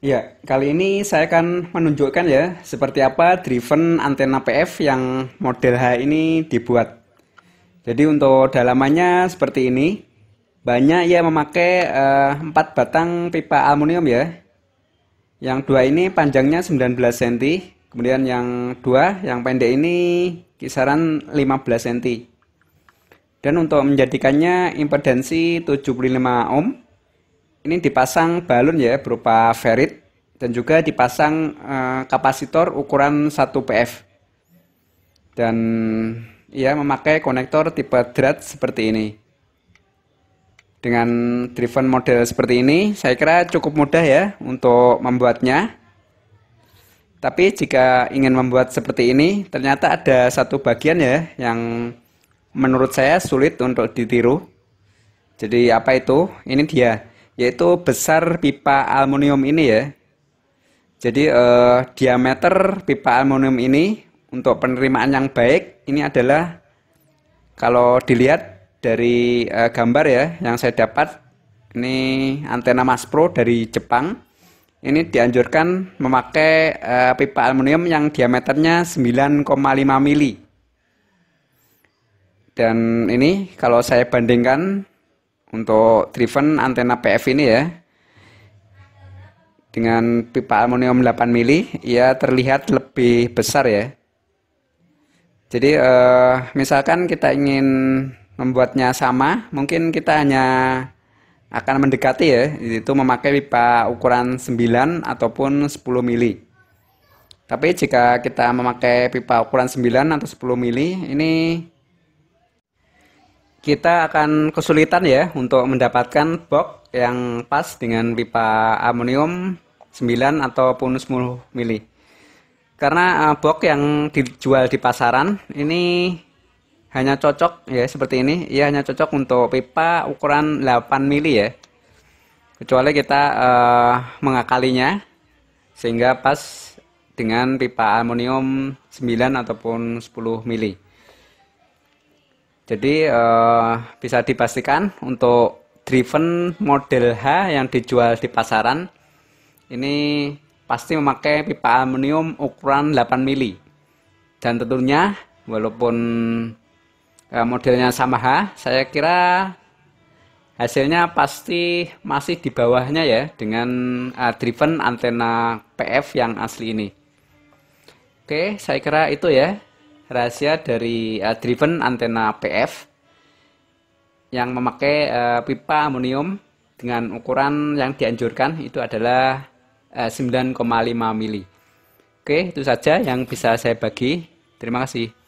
Ya, kali ini saya akan menunjukkan ya seperti apa driven antena PF yang model H ini dibuat. Jadi untuk dalamannya seperti ini. Banyak ya memakai eh, empat uh, batang pipa aluminium ya. Yang dua ini panjangnya 19 cm, kemudian yang dua yang pendek ini kisaran 15 cm. Dan untuk menjadikannya impedansi 75 ohm ini dipasang balon ya berupa ferit dan juga dipasang eh, kapasitor ukuran 1 PF dan ia memakai konektor tipe drat seperti ini dengan driven model seperti ini saya kira cukup mudah ya untuk membuatnya tapi jika ingin membuat seperti ini ternyata ada satu bagian ya yang menurut saya sulit untuk ditiru jadi apa itu ini dia yaitu besar pipa aluminium ini ya. Jadi eh, diameter pipa aluminium ini untuk penerimaan yang baik ini adalah kalau dilihat dari eh, gambar ya yang saya dapat ini antena Mas Pro dari Jepang. Ini dianjurkan memakai eh, pipa aluminium yang diameternya 9,5 mili. Dan ini kalau saya bandingkan untuk driven antena PF ini ya dengan pipa aluminium 8 mili ia terlihat lebih besar ya jadi eh, misalkan kita ingin membuatnya sama mungkin kita hanya akan mendekati ya itu memakai pipa ukuran 9 ataupun 10 mili tapi jika kita memakai pipa ukuran 9 atau 10 mili ini kita akan kesulitan ya untuk mendapatkan box yang pas dengan pipa amonium 9 ataupun 10 mili. Karena eh, box yang dijual di pasaran ini hanya cocok ya seperti ini, ia hanya cocok untuk pipa ukuran 8 mili ya. Kecuali kita uh, mengakalinya sehingga pas dengan pipa aluminium 9 ataupun 10 mili. Jadi uh, bisa dipastikan untuk driven model H yang dijual di pasaran ini pasti memakai pipa aluminium ukuran 8 mili dan tentunya walaupun uh, modelnya sama H saya kira hasilnya pasti masih di bawahnya ya dengan uh, driven antena PF yang asli ini oke saya kira itu ya rahasia dari uh, driven antena PF yang memakai uh, pipa amonium dengan ukuran yang dianjurkan itu adalah uh, eh, 9,5 mili. Oke, itu saja yang bisa saya bagi. Terima kasih.